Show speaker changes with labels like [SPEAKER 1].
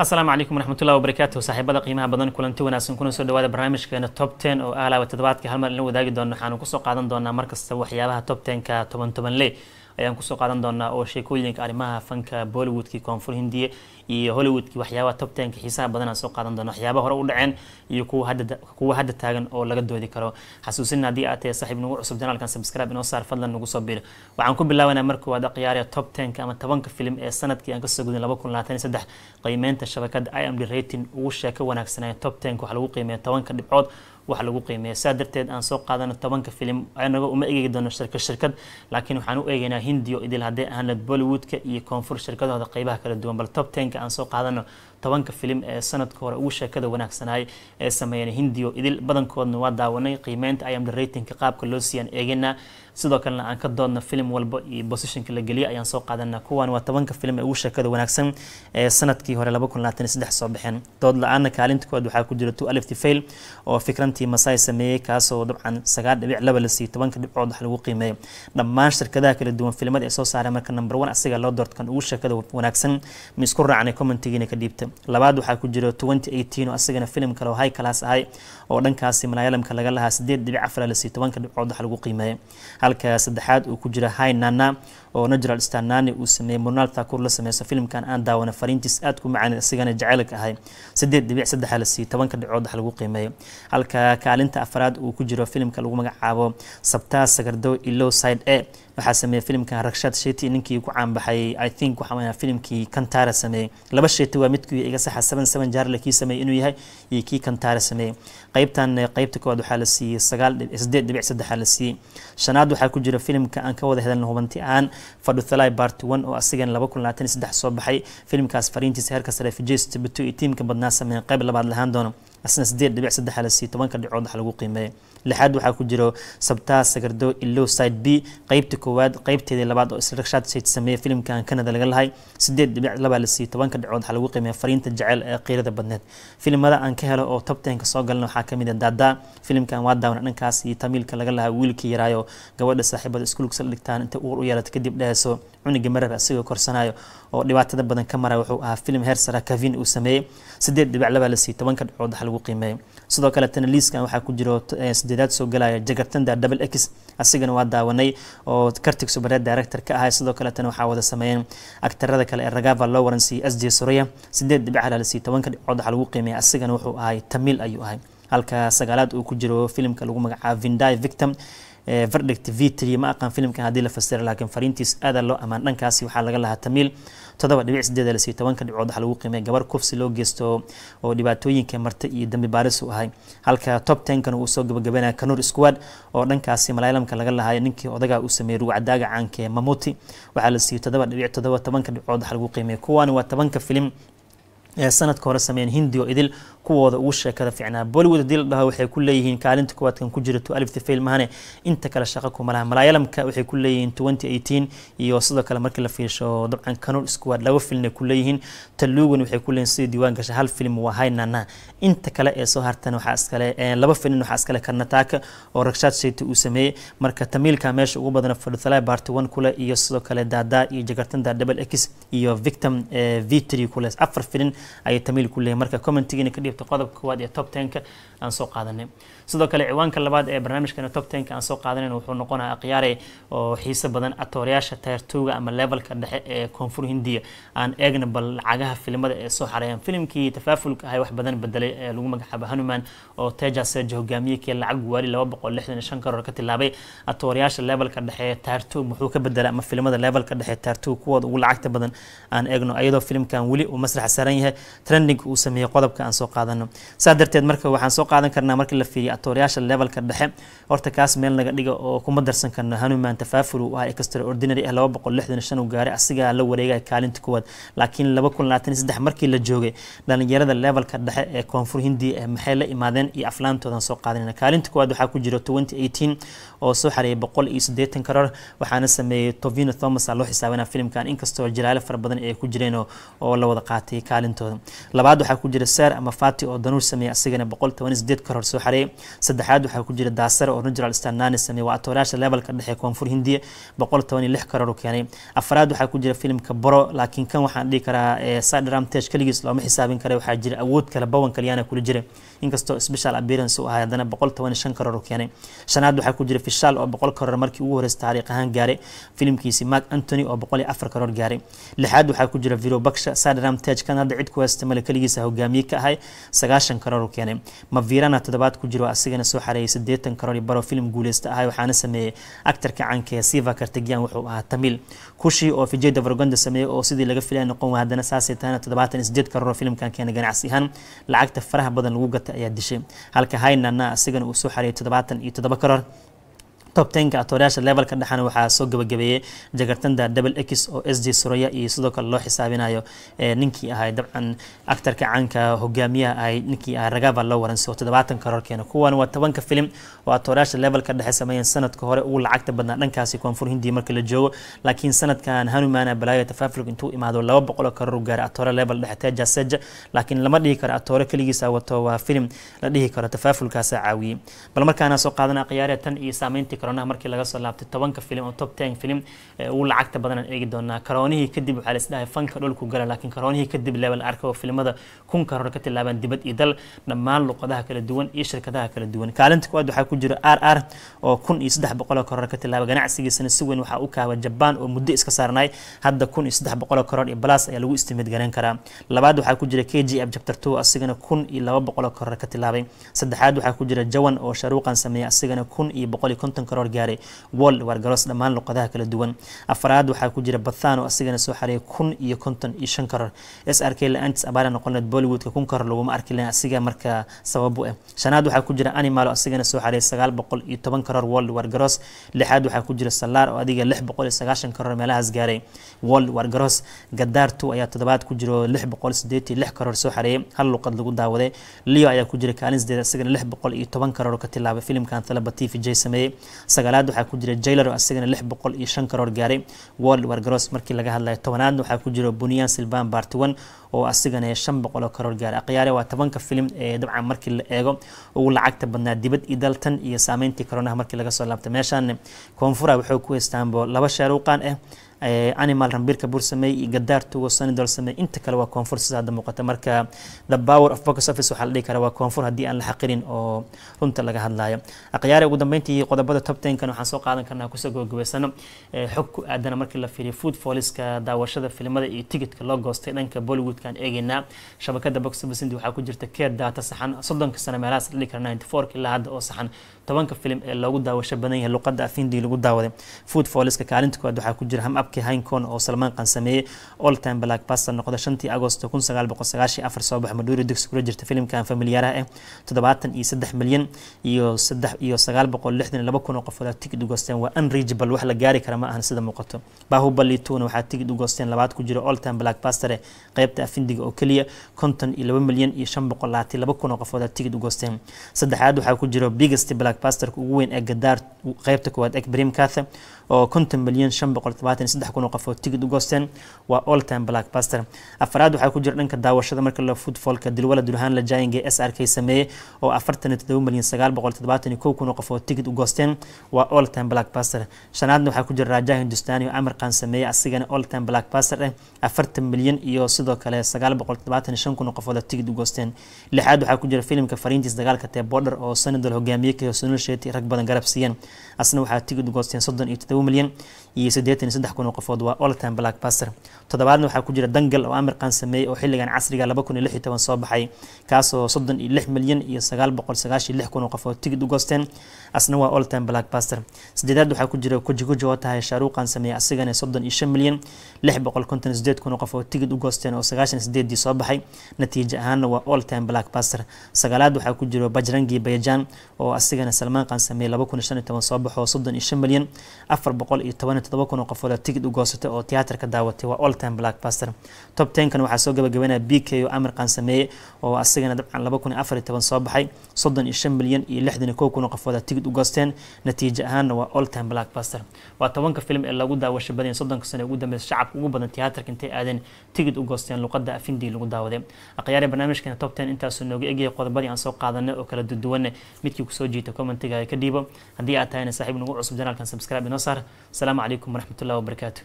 [SPEAKER 1] asalaamu calaykum waraxmatullahi wabarakaatuh saaxiibada qiimaha badan kulanti wanaagsan kuna soo dhawaada barnaamijkeena top ten oo ah laawa hal mar inla wadaagi doono waxaanu kusoo qaadan doonaa markasta waxyaabaha top tenka toban toban le ayaan kusoo qaadan doonaa oo sheekooyinka arrimaha fanka bollywoodki koonfur hindiya iyo hollywoodki waxyaabaha tobtanka xiisaha badanaa soo qaadan doona waxyaabaha hore u dhaceen iyo kuwa hadda taagan oo laga doodi karo xasuusin haddii aad tahay saaxiib nagu cusub janaalkan subscribe inoo saar fadlan nagu soo biir waxaan ku bilaabanaa marka waad akhyaaraya top tenka ama tobanka film ee sanadkii aan kasoo gudin laba kun labaatan iyo saddex qiimeynta shabakada imd rating ugu sheeko wanaagsanaya top tenka waxaa lagu qiimeeya tobanka dhibcood wax lagu qiimeeya saa darteed aan soo qaadano tobanka filim anagoo uma eegi doono shirkad shirkad laakiin waxaan u eegaynaa hindiyo idil haddee ahanad bollywoodka iyo koonfur shirkadahooda qeybaha kala duwan bal top tenka aan soo qaadano tobanka filim ee sanadka hore ugu sheekada wanaagsanay ee sameeyeen hindiyo idil badankoodna waa daawanay qiimeynta ayamda ratingka qaabka loo siiyaan eegana sidoo kalena aan ka doodna filim walba iyo bosishonka la geliya ayaan soo qaadana kuwaan waa tobanka filim ee ugu sheekada wanaagsan ee sanadkii hore soo baxeen dood la-aana kaalinta koowaad waxaa ku jira tu alifti fail oo fikrantii masaai sameeyey kaasoo dabcan sagaal dhibic laba la siiyey tobanka dhibcood wax lagu qiimeeyey dhammaan shirkadaha kala duwan filimada ee soo saaray marka number one asiga loo doortkan ugu sheekada wanaagsan ma isku raacnay commentigiina ka dhiibta labaad waxaa ku jira oo asagana filim kale oo high class ahay oo dhankaasi malayalamka laga lahaa sideed dhibic afar lasi tobanka dhibcood wax lagu qiimeeyay halka saddexaad uu ku jira high nana oo natural stanani uu sameeyey murnaal taakuur la sameyso filimkan aan daawana fariintiis aad ku macaan isagana jaceylka ahay sideed dhibic saddexa la siiyey tobanka dhicood wax lagu qiimeeyo halka kaalinta afraad uu ku jiro filimka lagu magacaabo sabtaa sagardow ilow side a waxaa sameeyey filimkan ragshaad sheeti ninkii ku caanbaxay i think waxaa filimkii kantaara sameeyey laba sheeti waa midkii iga saxa seven seven jaarle kii sameeyey inuu yahay iyo kii kantaara sameeyey qaybtan eh, qaybta koowaad waxaa la siiyey sagaal sideed dhibic saddexaa la siiyey shanaad waxaa ku jira filimka aan ka wada hedan hubanti aan fadhuthalai bart one oo asigan laba kun labaatan iyo saddex soo baxay filimkaas fariintiisa heerka sare fijest bato iyo tiimka badnaa sameeya qayb labaad lahaan doono asna sideed dhibic saddexa la siiyo tobanka dhicood waxa lagu qiimeeyay lixaad waxaa ku jiro sabtaha sagardo ilow side b qeybta koowaad qeybteedii labaad oo israkshaad sayd sameeya filimkan canada laga lahay sideed dhibic laba lasiyo tobanka dhacood waxaa lagu qiimeeya fariinta jaceyl ee qiirada badneed filimada aan ka helo oo tabteenka soo galana waxaa kamid ah daadaa filimkan waa daawana dhankaas iyo tamiilka laga lahaa wiilkii yaraayo gabadha saaxiibada iskuulka sal dhigtaan inta uur u yeelata kadib dhehayso cuniga marab isagoo korsanayo oo dhibaatada badan ka maraya wuxuu ahaa filim heer sara kavin uu sameeyey sideed dhibic laba lasiyo tobanka dhacood waxaa lagu qiimeeyay sidoo kaletana liiskan waxaa ku jiro eh, sideedaad soo galaya jagartanda double x asigana waa daawanay oo kartig subareed director ka ahay sidoo kaletana waxaa wada sameeyeen aktarada kale ee ragava lawrence s j soraya sideed dhibic halaalisi tobanka dhibcood waxaa lagu qiimeeyay asigana wuxuu ahay tamiil ayuu ahay halka sagaalaad uu ku jiro filimka lagu magacaabo vindi victim verdict v3 ma aqaan filimkan haddii la fasira laakiin fariintiis aadaa loo ammaan dhankaasi waxaa laga lahaa tamiil toddoba dhibic sideed lasiyo tobanka dhibcood waxaa lagu qiimay gabar kufsi loo geysto oo dhibaatooyinka marta iyo dambi baaris u ahay halka top tenkan uu soo gabagabanaya kanuur squad oo dhankaasi malaayalamka laga lahaay ninkii odagaa uu sameeyey ruucadaaga caanka mamuti waxaa la siiyey toddoba dhibic toddoba tobanka dhibcood waxaa lagu qiimay kuwaani waa tobanka filim ee sanadka hore sameeyeen hindi oo idil kuwooda ugu sheekada ficnaa bollywood haddii la dhaho waxay ku leeyihiin kaalinta kuwaadkan ku jira alifta failmahane inta kale shaqo kuma laha malaayalamka waxay ku leeyihiin twenty eighteen iyo sidoo kale markii la fiirsho dabcan kanuun squad laba filin ay ku leeyihiin taluugan waxay ku leeyihin sidii diiwaan gasha hal filim waa haynana inta kale ee soo hartan waxaa iskale laba filin waxaa iskale karnataaka oo ragshaad shayta uu sameeyey marka tamiilka meesha ugu badan fadhuthalay party one kule iyo sidoo kale daadaa iyo jagartan double x iyo victim vitry kule afar filin ayay tamiil ku leeyihin marka commentigiina ka dhibta joogto qodobka koowaad ee top tenka aan soo qaadanay sidoo kale ciwaanka labaad ee barnaamijkana top tenka aan soo qaadanayn wuxuu noqonaha akhyaare oo xiiso badan atoorayaasha tayartowga ama levelka dhexe ee koonfur hindiya aan eegna bal lacagaha filimada ee soo xareeyaan filimkii tafaafulka ahay wax badan bedelay ee lagu magacaabo hanuman oo tejas serji lacag waali laba boqol lixdan iyo shan karoor ka tilaabay atoorayaasha levelka dhexe ee tayartowg muxuu ka bedela ama filimada levelka dhexe tayartowg kuwooda ugu lacagta badan aan eegno iyadoo filimkan weli uu masraxa saaran yahay trending uu sameeyey qodobka aan soo qaadan qaadano saa darteed marka waxaan soo qaadan karnaa marka la fiiriya atoorayaasha levelka dhexe horta kaas meel naga dhiga oo kuma darsan karno hanuman tafaaful uu extraordinary ah laba boqol lixdan shan uu gaaray asigaa la wareegaya kaalinta kuwaad laakiin laba kun labaatan saddex markii la joogay dhalinyarada levelka dhexe ee koonfur hindiya ee maxay la imaadeen iyo aflaantoodan soo qaadanayna kaalinta kuwaad waxaa ku jira twenty eighteen oo soo xareeyay boqol iyo siddeetan karoor waxaana sameeyey tovino thomas aa loo xisaabinaa filmkan inkastoo jalaalo fara badan ay ku jireen oo la wada qaatay kaalintooda labaad waxaa ku jira ser ama Haati oo danuur sameeyay asagana boqol toban sideed ka hor soo saddexaad waxaa ku jira daasare oo natural stanani sameeyay waa atooraasha levelka dhexe koonfur hindiya boqol toban iyo lix ka hor keenay afraad waxaa ku jira filimka boro laakiin kan waxaan dhihi karaa sadram tesh looma xisaabin kara waxaa jira awood kale bawan kaliyana kula jira inkastoo special appearance uu ahay haddana boqol toban iyo shan ka hor keenay shanaad waxaa ku jira fishaal oo boqol ka markii ugu horreysay taariikh ahaan gaaray filimkiisi mark antony oo boqol iyo afar ka gaaray lixaad waxaa ku jira viro baksha kan hadda cid ku haystamale kaligiisa hogaamiye ka ahay sagaashan karoor u keenay mavirana toddobaad ku jiro asigana soo xareeyay sideetan karoor iyo baro filim guuleysta ahay waxaana sameeyey actarka canka siva kartagian wuxuu ahaa tamil kushii oo vijeda vargonda sameeyey oo sidii laga filaya noqon waa haddana saasay tahana toddobaatan iyo siddeed karoor oo filmkan keenay ganacsi ahaan lacagta faraha badan lagu gatay ayaa dishay halka haynana asigana uu soo xareeyay toddobaatan iyo toddoba karoor tobtenka atoorayaasha levelka dhexana waxaa soo gabagabeeyey jagartanda double x oo s d suraya iyo sidoo kale loo xisaabinayo eh, ninkii ahay dabcan actarka caanka hogaamiyaha ahay ninkii ahay ragava loo waransi oo toddobaatanka rorkeena kuwan waa tobanka filim oo atoorayaasha levelka dhexe sameeyeen sanadka hore ugu lacagta badnaa dhankaasi koonfur hindiya marka la joogo laakiin sanadkan hanumana balaayo tafafulk intuu imaado laba boqoloo ka ror gaara atoore level dhexe teja seja laakiin lama dhihi karo atoore keligiisa wato waa filim la dhihi karo tafafulkaasa caawiyey bal markaana soo qaadana khiyaaree tan iyo saameyntii karonaha markii laga soo laabtay tobanka filim oo top ten filim uu lacagta badanaan eegi doonaa karoonihii kadib waxaa la isdhahay fanka dhulku gala laakiin karoonihii kadib level arka oo filimada kun karoor ka tilaabaan dibad iyo dal dhammaan luqadaha kala duwan iyo shirkadaha kala duwan kaalinta koowaad waxaa ku jira r r oo kun iyo saddex boqol karoor ka tilaaba ganacsigiisana si weyn waxaa u kaaba jabaan oo muddo iska saarnay hadda kun iyo saddex boqol karoor iyo balaas ayaa lagu istimid garan karaa labaad waxaa ku jira k g f chapter two asigana kun iyo laba boqol karoor ka tilaabay saddexaad waxaa ku jira jawan oo sharuuqan sameeyay asigana kun iyo boqol iyo konton karoor gaaray wol waargaroos dhammaan luqadaha kala duwan afaraad waxaa ku jira bathan oo asigana soo xareeyay kun iyo konton iyo shan karoor s r k la-aantiis abaara bollywoodka kun karoor laguma arki lahayn asiga markaa sababu ah eh. shanaad waxaa ku jira animal oo asigana soo xareeyay sagaal boqol iyo toban karoor wol waargaroos lixaad waxaa ku jira salaar oo adiga lix boqol iyo sagaashan karoor meelahaas gaaray wol waargaroos gadaar ayaa toddobaad ku jiro lix boqol sideed lix karoor soo xareeyay hal luqad lagu daawaday leo ayaa ku jira kaalin sideed asigana lix boqol iyo toban karoor ka tilaabay filimkan thalaba j sameeyey sagaalaad waxaa ku jira jaylar oo asagana lix boqol iyo shan karoor gaaray world wargaroos markii laga hadlayo tobanaadna waxaa ku jira bunyan silvan bartiwan oo asigana shan boqol oo karoor gaaray akhyaare waa tobanka filim ee dabcan markii la eego ugu lacagta badnaa dibad iyo daltan iyo saameyntii koronaha markii laga soo laabtay meeshaan koonfura wuxuu ku istaanbo laba sheeruuqaan u ah animal rambirka bursamey iyo gadaartugo sanidol samey inta kale waa koonfur sida hadda muuqata marka the power of focus office waxaa la dhihi karaa waa koonfur haddii aan la xaqirin oo runta laga hadlayo akhyaare ugu dambeyntii qodobada top tenkan waxaan soo qaadan karnaa kusoo gabagabaysano xog ku aadana markii la fiiriyo food poliska daawashada filimada iyo tigidka loo goostay dhanka bollywoodkaan eegaynaa shabakada box office waxaa ku jirta keer daata saxan soddonka sano meelahaas la dhihi karaa ninety fourk ilaa hadda oo saxan tobanka filim ee loogu daawasho badan yahay luqadda afindi lagu daawaday food foliska kaalinta koowaad waxaa ku jira ham abkii oo salmaan qan sameeyey all time black pastor noqda shantii agosto kun sagaal boqol sagaashan afar soo bax maduuri dugsi kula jirta filimkan familiyaaraha ah toddobaatan iyo saddex milyan iyo saddex iyo sagaal boqol lixdan laba kun oo qofood tigid u goosteen waa unreachable wax la gaari kara ma ahan sida muuqato bahubali waxaa tigid u labaad ku jira all time black pastor qeybta afindiga oo keliya konton iyo laba milyan iyo shan boqol laati laba kun oo qofood tigid u goosteen saddexaad waxaa ku jira biggest black bastarka ugu weyn ee gadaar qaybta koowaad ee brim katha oo konton milyan shan boqol todobaatan iyo saddex kun oo qof oo tigid u goosteen waa all time blackbuster afaraad waxaa ku jira dhanka daawashada marka la footballka dilwala dulhaan la jaayinga ee srk sameeyey oo afartan iyo todoba milyan sagaal boqol todobaatan iyo kow kun oo qof oo tigid u goosteen waa all time blackbuster shanaadna waxaa ku jira raajaa hindustaan iyo amar khan sameeyey asigana all time blackbuster eh afartan milyan iyo sidoo kale sagaal boqol todobaatan iyo shan kun oo qofood oo tigid u goosteen lixaad waxaa ku jira filimka fariintiis dagaalka tee border oo sanadol hogaamiyey kahoosn Sheeti rag badan garab siiyeen asna waxaa tigid goosteen soddon iyo todoba milyan iyo siddeetan saddex kun oo qofood waa olatan blackbuster toddobaadna waxaa ku jira dangal oo amir sameeyey oo xilligan casriga laba kun iyo lix iyo toban soo baxay kaasoo soddon iyo lix milyan iyo sagaal boqol sagaashiyo lix kun oo qofood tigid u goosteen asna waa olatan blackbuster siddeedaad waxaa ku jira kujigoji oo tahay shaaruuq sameeyey asigana soddon iyo shan milyan lix boqol konton sideed kun oo qofood tigid u goosteen oo sagaashan sideedii soo baxay natiijo ahaanna waa olatan blackbuster sagaalaad waxaa ku jira bajrangi bayajan oo asigana madaxweyne salmaan qaansamey soo baxo soddon iyo shan milyan afar boqol iyo toban iyo todoba kun oo qofood tigid u goosatay oo tiyaatarka daawatay waa oltime blackbuster tob tenkan waxaa soo gabagabeynaya b k oo amir qaansameeye oo asigana dabcan laba kun iyo afar iyo toban soo baxay soddon iyo shan milyan iyo lixdan iyo kow kun oo qofood tigid u goosteen natiijo ahaanna waa oltime blackbuster waa tobanka film ee lagu daawasho badanya soddonka sano ugu dambeysa shacabka ugu badan tiyaatarka intay aadeen tigid u goosteen luqadda afindii lagu daawaday akhyaaree barnaamijkeena tob ten intaasuu nooga egayay qodobadii aan soo qaadanay oo kala duduwan midkii kusoo jiita كومنتجا كديبو هدي أتاين صاحب نقول عصب جنال كان سبسكرايب نصر السلام عليكم ورحمة الله وبركاته